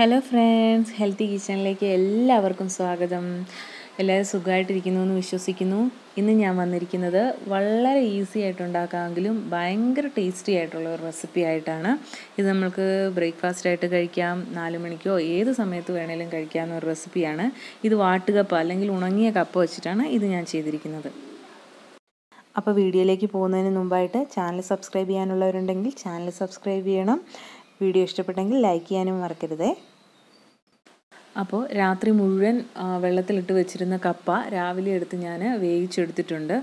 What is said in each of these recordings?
hello friends healthy കിച്ചണിലേക്ക് എല്ലാവർക്കും സ്വാഗതം എല്ലാവരും സുഖമായിട്ടിരിക്കുന്നു എന്ന് വിശ്വസിക്കുന്നു ഇന്ന് ഞാൻ വന്നിരിക്കുന്നത് വളരെ ഈസി ആയിട്ട് ഉണ്ടാക്കാമെങ്കിലും ഭയങ്കര ടേസ്റ്റി ആയിട്ടുള്ള ഒരു റെസിപ്പി ആയിട്ടാണ് ഇത് നമ്മൾക്ക് ബ്രേക്ക്ഫാസ്റ്റ് ആയിട്ട് കഴിക്കാം നാല് മണിക്കോ ഏത് സമയത്ത് വേണേലും കഴിക്കാവുന്ന ഒരു റെസിപ്പിയാണ് ഇത് വാട്ടുകപ്പ് അല്ലെങ്കിൽ ഉണങ്ങിയ കപ്പ് വെച്ചിട്ടാണ് ഇത് ഞാൻ ചെയ്തിരിക്കുന്നത് അപ്പോൾ വീഡിയോയിലേക്ക് പോകുന്നതിന് മുമ്പായിട്ട് ചാനൽ സബ്സ്ക്രൈബ് ചെയ്യാനുള്ളവരുണ്ടെങ്കിൽ ചാനൽ സബ്സ്ക്രൈബ് ചെയ്യണം വീഡിയോ ഇഷ്ടപ്പെട്ടെങ്കിൽ ലൈക്ക് ചെയ്യാനും മറക്കരുതേ അപ്പോൾ രാത്രി മുഴുവൻ വെള്ളത്തിലിട്ട് വെച്ചിരുന്ന കപ്പ രാവിലെ എടുത്ത് ഞാൻ വേവിച്ചെടുത്തിട്ടുണ്ട്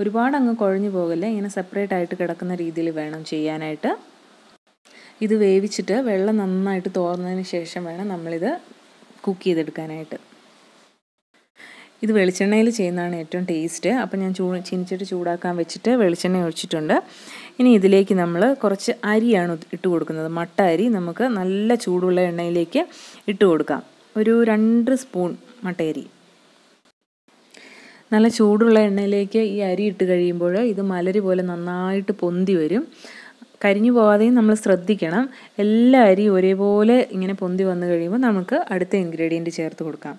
ഒരുപാട് അങ്ങ് കുഴഞ്ഞു പോകല്ലേ ഇങ്ങനെ സെപ്പറേറ്റ് ആയിട്ട് കിടക്കുന്ന രീതിയിൽ വേണം ചെയ്യാനായിട്ട് ഇത് വേവിച്ചിട്ട് വെള്ളം നന്നായിട്ട് തോർന്നതിന് ശേഷം വേണം നമ്മളിത് കുക്ക് ചെയ്തെടുക്കാനായിട്ട് ഇത് വെളിച്ചെണ്ണയിൽ ചെയ്യുന്നതാണ് ഏറ്റവും ടേസ്റ്റ് അപ്പം ഞാൻ ചൂ ചീനിച്ചിട്ട് ചൂടാക്കാൻ വെച്ചിട്ട് വെളിച്ചെണ്ണ ഒഴിച്ചിട്ടുണ്ട് ഇനി ഇതിലേക്ക് നമ്മൾ കുറച്ച് അരിയാണ് ഇട്ട് കൊടുക്കുന്നത് മട്ട അരി നമുക്ക് നല്ല ചൂടുള്ള എണ്ണയിലേക്ക് ഇട്ട് കൊടുക്കാം ഒരു രണ്ട് സ്പൂൺ മട്ടയരി നല്ല ചൂടുള്ള എണ്ണയിലേക്ക് ഈ അരി ഇട്ട് കഴിയുമ്പോൾ ഇത് മലരി പോലെ നന്നായിട്ട് പൊന്തി വരും കരിഞ്ഞു പോവാതെയും നമ്മൾ ശ്രദ്ധിക്കണം എല്ലാ അരിയും ഒരേപോലെ ഇങ്ങനെ പൊന്തി വന്നു കഴിയുമ്പോൾ നമുക്ക് അടുത്ത ഇൻഗ്രീഡിയൻറ്റ് ചേർത്ത് കൊടുക്കാം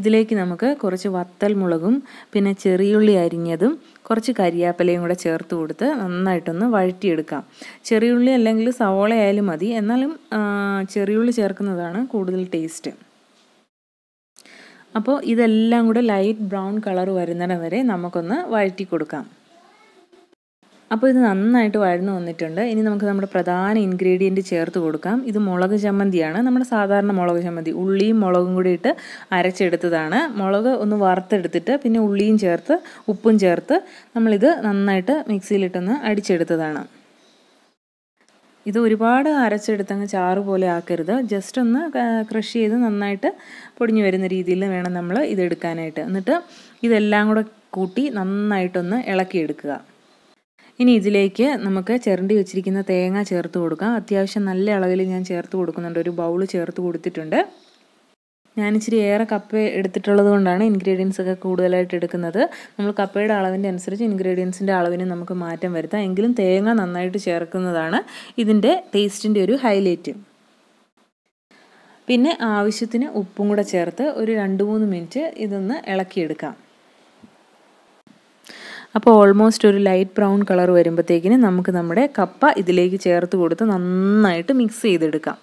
ഇതിലേക്ക് നമുക്ക് കുറച്ച് വത്തൽ മുളകും പിന്നെ ചെറിയുള്ളി അരിഞ്ഞതും കുറച്ച് കരിയാപ്പലയും കൂടെ ചേർത്ത് കൊടുത്ത് നന്നായിട്ടൊന്ന് വഴറ്റിയെടുക്കാം ചെറിയുള്ളി അല്ലെങ്കിൽ സവോള ആയാലും മതി എന്നാലും ചെറിയുള്ളി ചേർക്കുന്നതാണ് കൂടുതൽ ടേസ്റ്റ് അപ്പോൾ ഇതെല്ലാം കൂടെ ലൈറ്റ് ബ്രൗൺ കളർ വരുന്നിടം വരെ നമുക്കൊന്ന് വഴറ്റി കൊടുക്കാം അപ്പോൾ ഇത് നന്നായിട്ട് വഴന്നു വന്നിട്ടുണ്ട് ഇനി നമുക്ക് നമ്മുടെ പ്രധാന ഇൻഗ്രീഡിയൻറ്റ് ചേർത്ത് കൊടുക്കാം ഇത് മുളക് ചമ്മന്തിയാണ് നമ്മുടെ സാധാരണ മുളക് ചമ്മന്തി ഉള്ളിയും മുളകും കൂടി ഇട്ട് അരച്ചെടുത്തതാണ് മുളക് ഒന്ന് വറുത്തെടുത്തിട്ട് പിന്നെ ഉള്ളിയും ചേർത്ത് ഉപ്പും ചേർത്ത് നമ്മളിത് നന്നായിട്ട് മിക്സിയിലിട്ടൊന്ന് അടിച്ചെടുത്തതാണ് ഇത് ഒരുപാട് അരച്ചെടുത്തങ്ങ് ചാറ് പോലെ ആക്കരുത് ജസ്റ്റ് ഒന്ന് ക്രഷ് ചെയ്ത് നന്നായിട്ട് പൊടിഞ്ഞു വരുന്ന രീതിയിൽ വേണം നമ്മൾ ഇതെടുക്കാനായിട്ട് എന്നിട്ട് ഇതെല്ലാം കൂടെ കൂട്ടി നന്നായിട്ടൊന്ന് ഇളക്കിയെടുക്കുക ഇനി ഇതിലേക്ക് നമുക്ക് ചിരണ്ടി വെച്ചിരിക്കുന്ന തേങ്ങ ചേർത്ത് കൊടുക്കാം അത്യാവശ്യം നല്ല അളവിൽ ഞാൻ ചേർത്ത് കൊടുക്കുന്നുണ്ട് ഒരു ബൗൾ ചേർത്ത് കൊടുത്തിട്ടുണ്ട് ഞാൻ ഇച്ചിരി ഏറെ കപ്പ എടുത്തിട്ടുള്ളത് കൊണ്ടാണ് ഇൻഗ്രീഡിയൻസ് ഒക്കെ കൂടുതലായിട്ട് എടുക്കുന്നത് നമ്മൾ കപ്പയുടെ അളവിൻ്റെ അനുസരിച്ച് ഇൻഗ്രീഡിയൻസിൻ്റെ അളവിന് നമുക്ക് മാറ്റം വരുത്താം എങ്കിലും തേങ്ങ നന്നായിട്ട് ചേർക്കുന്നതാണ് ഇതിൻ്റെ ടേസ്റ്റിൻ്റെ ഒരു ഹൈലൈറ്റ് പിന്നെ ആവശ്യത്തിന് ഉപ്പും കൂടെ ചേർത്ത് ഒരു രണ്ട് മൂന്ന് മിനിറ്റ് ഇതൊന്ന് ഇളക്കിയെടുക്കാം അപ്പോൾ ഓൾമോസ്റ്റ് ഒരു ലൈറ്റ് ബ്രൗൺ കളർ വരുമ്പോഴത്തേക്കിന് നമുക്ക് നമ്മുടെ കപ്പ ഇതിലേക്ക് ചേർത്ത് കൊടുത്ത് നന്നായിട്ട് മിക്സ് ചെയ്തെടുക്കാം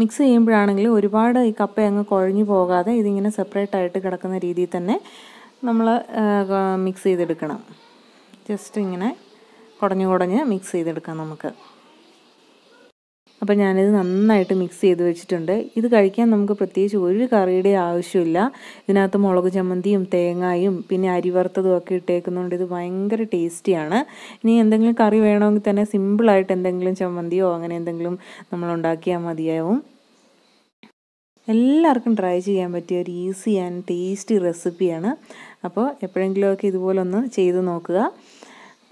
മിക്സ് ചെയ്യുമ്പോഴാണെങ്കിൽ ഒരുപാട് ഈ കപ്പ അങ്ങ് കുഴഞ്ഞു പോകാതെ ഇതിങ്ങനെ സെപ്പറേറ്റ് ആയിട്ട് കിടക്കുന്ന രീതിയിൽ തന്നെ നമ്മൾ മിക്സ് ചെയ്തെടുക്കണം ജസ്റ്റ് ഇങ്ങനെ കുടഞ്ഞു കുടഞ്ഞ് മിക്സ് ചെയ്തെടുക്കാം നമുക്ക് അപ്പോൾ ഞാനിത് നന്നായിട്ട് മിക്സ് ചെയ്ത് വെച്ചിട്ടുണ്ട് ഇത് കഴിക്കാൻ നമുക്ക് പ്രത്യേകിച്ച് ഒരു കറിയുടെ ആവശ്യമില്ല ഇതിനകത്ത് മുളക് ചമ്മന്തിയും തേങ്ങായും പിന്നെ അരി വറുത്തതും ഒക്കെ ഇട്ടേക്കുന്നതുകൊണ്ട് ഇത് ഭയങ്കര ടേസ്റ്റിയാണ് ഇനി എന്തെങ്കിലും കറി വേണമെങ്കിൽ തന്നെ സിമ്പിളായിട്ട് എന്തെങ്കിലും ചമ്മന്തിയോ അങ്ങനെ എന്തെങ്കിലും നമ്മൾ ഉണ്ടാക്കിയാൽ മതിയാവും എല്ലാവർക്കും ട്രൈ ചെയ്യാൻ പറ്റിയ ഒരു ഈസി ആൻഡ് ടേസ്റ്റി റെസിപ്പിയാണ് അപ്പോൾ എപ്പോഴെങ്കിലുമൊക്കെ ഇതുപോലൊന്ന് ചെയ്ത് നോക്കുക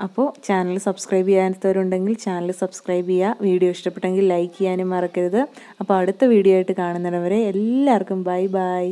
അപ്പോൾ ചാനൽ സബ്സ്ക്രൈബ് ചെയ്യാത്തവരുണ്ടെങ്കിൽ ചാനൽ സബ്സ്ക്രൈബ് ചെയ്യുക വീഡിയോ ഇഷ്ടപ്പെട്ടെങ്കിൽ ലൈക്ക് ചെയ്യാനും മറക്കരുത് അപ്പോൾ അടുത്ത വീഡിയോ ആയിട്ട് കാണുന്നവരെ എല്ലാവർക്കും ബൈ ബൈ